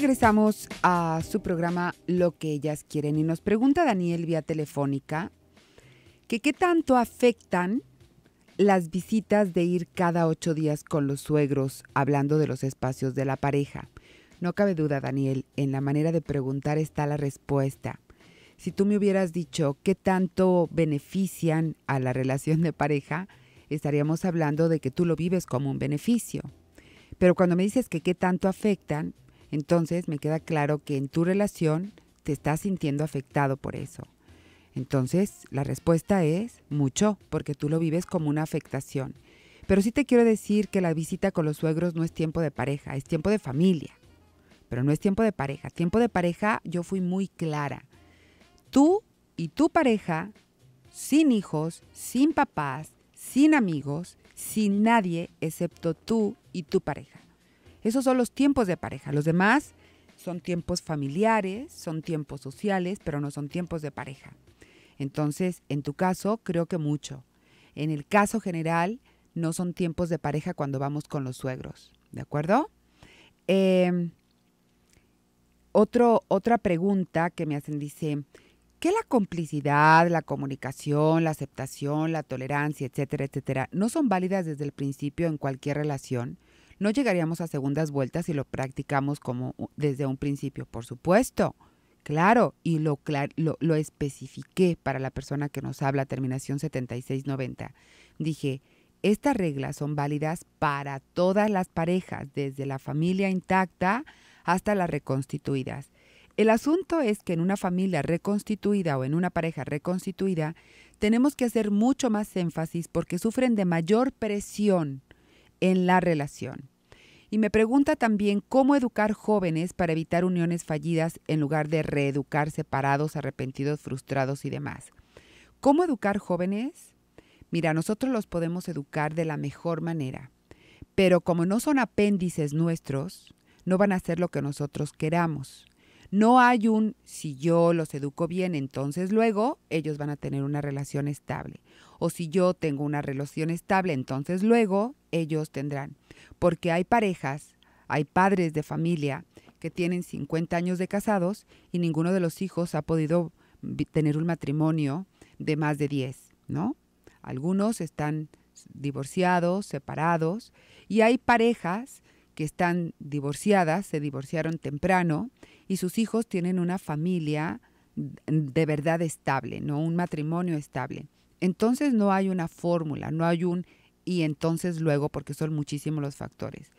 regresamos a su programa Lo que ellas quieren y nos pregunta Daniel vía telefónica que qué tanto afectan las visitas de ir cada ocho días con los suegros hablando de los espacios de la pareja. No cabe duda, Daniel, en la manera de preguntar está la respuesta. Si tú me hubieras dicho qué tanto benefician a la relación de pareja, estaríamos hablando de que tú lo vives como un beneficio. Pero cuando me dices que qué tanto afectan, entonces me queda claro que en tu relación te estás sintiendo afectado por eso. Entonces la respuesta es mucho, porque tú lo vives como una afectación. Pero sí te quiero decir que la visita con los suegros no es tiempo de pareja, es tiempo de familia. Pero no es tiempo de pareja. Tiempo de pareja yo fui muy clara. Tú y tu pareja, sin hijos, sin papás, sin amigos, sin nadie excepto tú y tu pareja. Esos son los tiempos de pareja. Los demás son tiempos familiares, son tiempos sociales, pero no son tiempos de pareja. Entonces, en tu caso, creo que mucho. En el caso general, no son tiempos de pareja cuando vamos con los suegros, ¿de acuerdo? Eh, otra pregunta que me hacen dice, ¿qué la complicidad, la comunicación, la aceptación, la tolerancia, etcétera, etcétera, no son válidas desde el principio en cualquier relación? No llegaríamos a segundas vueltas si lo practicamos como desde un principio, por supuesto. Claro, y lo, lo, lo especifiqué para la persona que nos habla, terminación 7690. Dije, estas reglas son válidas para todas las parejas, desde la familia intacta hasta las reconstituidas. El asunto es que en una familia reconstituida o en una pareja reconstituida, tenemos que hacer mucho más énfasis porque sufren de mayor presión en la relación. Y me pregunta también cómo educar jóvenes para evitar uniones fallidas en lugar de reeducar separados, arrepentidos, frustrados y demás. ¿Cómo educar jóvenes? Mira, nosotros los podemos educar de la mejor manera, pero como no son apéndices nuestros, no van a hacer lo que nosotros queramos. No hay un si yo los educo bien, entonces luego ellos van a tener una relación estable. O si yo tengo una relación estable, entonces luego ellos tendrán porque hay parejas, hay padres de familia que tienen 50 años de casados y ninguno de los hijos ha podido tener un matrimonio de más de 10, ¿no? Algunos están divorciados, separados, y hay parejas que están divorciadas, se divorciaron temprano, y sus hijos tienen una familia de verdad estable, ¿no? Un matrimonio estable. Entonces no hay una fórmula, no hay un y entonces luego, porque son muchísimos los factores.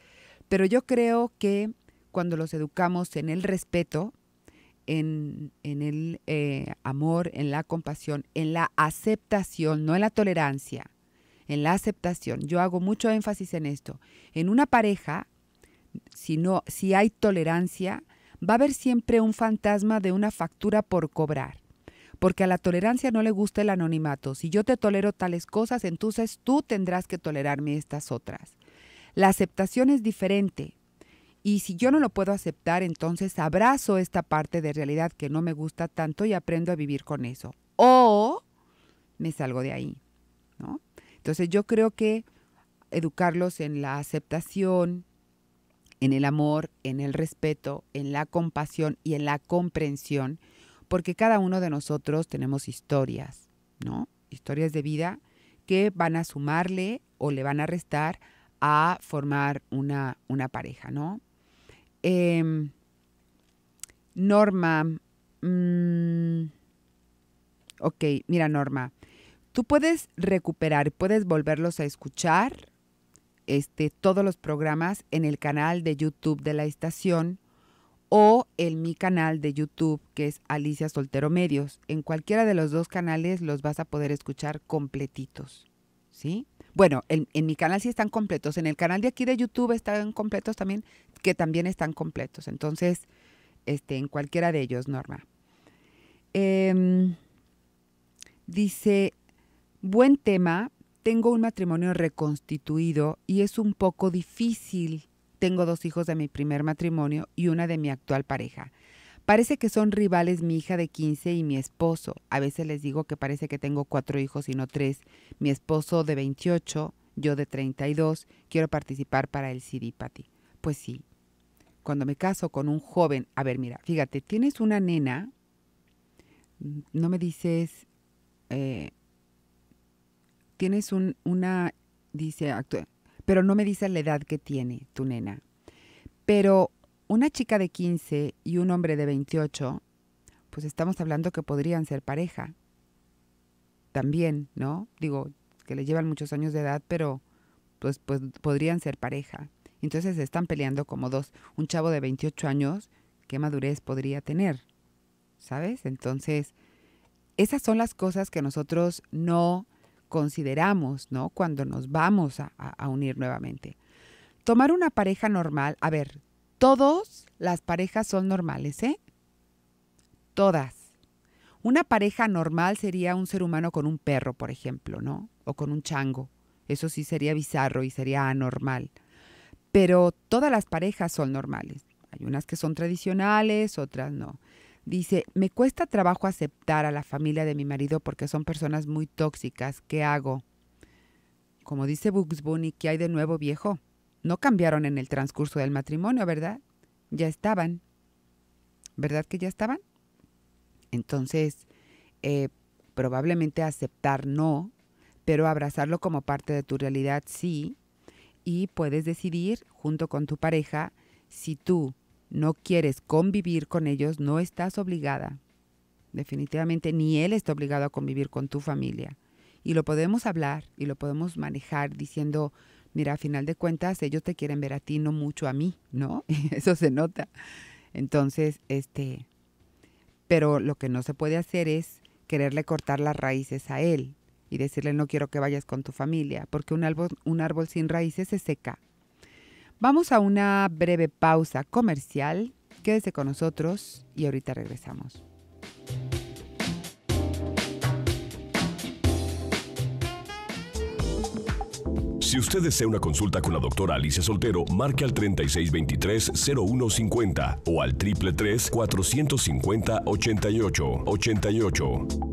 Pero yo creo que cuando los educamos en el respeto, en, el eh, amor, en la compasión, en la aceptación, no en la tolerancia, en la aceptación. Yo hago mucho énfasis en esto. En una pareja, si, no, si hay tolerancia, va a haber siempre un fantasma de una factura por cobrar porque a la tolerancia no le gusta el anonimato. Si yo te tolero tales cosas, entonces tú tendrás que tolerarme estas otras. La aceptación es diferente. Y si yo no lo puedo aceptar, entonces abrazo esta parte de realidad que no me gusta tanto y aprendo a vivir con eso. O me salgo de ahí. Entonces yo creo que educarlos en la aceptación, en el amor, en el respeto, en la compasión y en la comprensión porque cada uno de nosotros tenemos historias, ¿no? Historias de vida que van a sumarle o le van a restar a formar una, pareja, ¿no? Em, Norma, mm, ok, mira Norma, tú puedes recuperar, puedes volverlos a escuchar, este, todos los programas en el canal de YouTube de la estación o en mi canal de YouTube, que es Alicia Soltero Medios. En cualquiera de los dos canales los vas a poder escuchar completitos. ¿Sí? Bueno, en, mi canal sí están completos. En el canal de aquí de YouTube están completos también, que también están completos. Entonces, este, en cualquiera de ellos, Norma. Em, dice, buen tema, tengo un matrimonio reconstituido y es un poco difícil tengo dos hijos de mi primer matrimonio y una de mi actual pareja. Parece que son rivales mi hija de 15 y mi esposo. A veces les digo que parece que tengo cuatro hijos y no tres. Mi esposo de 28, yo de 32. Quiero participar para el CD, Pati. Pues sí. Cuando me caso con un joven, a ver, mira, fíjate, tienes una nena, no me dices, eh, tienes un, una, dice, actual pero no me dice la edad que tiene tu nena. Pero una chica de 15 y un hombre de 28, pues estamos hablando que podrían ser pareja. También, ¿no? Digo, que le llevan muchos años de edad, pero pues, pues podrían ser pareja. Entonces se están peleando como dos. Un chavo de 28 años, ¿qué madurez podría tener? ¿Sabes? Entonces, esas son las cosas que nosotros no consideramos, ¿no? Cuando nos vamos a, unir nuevamente. Tomar una pareja normal, a ver, todas las parejas son normales, ¿eh? Todas. Una pareja normal sería un ser humano con un perro, por ejemplo, ¿no? O con un chango. Eso sí sería bizarro y sería anormal. Pero todas las parejas son normales. Hay unas que son tradicionales, otras no. Dice, me cuesta trabajo aceptar a la familia de mi marido porque son personas muy tóxicas. ¿Qué hago? Como dice Bugs Bunny, ¿qué hay de nuevo viejo? No cambiaron en el transcurso del matrimonio, ¿verdad? Ya estaban. ¿Verdad que ya estaban? Entonces, eh, probablemente aceptar no, pero abrazarlo como parte de tu realidad sí. Y puedes decidir junto con tu pareja si tú no quieres convivir con ellos, no estás obligada. Definitivamente ni él está obligado a convivir con tu familia. Y lo podemos hablar y lo podemos manejar diciendo, mira, a final de cuentas ellos te quieren ver a ti, no mucho a mí, ¿no? Eso se nota. Entonces, este, pero lo que no se puede hacer es quererle cortar las raíces a él y decirle no quiero que vayas con tu familia, porque un árbol, un árbol sin raíces se seca Vamos a una breve pausa comercial. Quédese con nosotros y ahorita regresamos. Si usted desea una consulta con la doctora Alicia Soltero, marque al 3623-0150 o al 333-450-8888.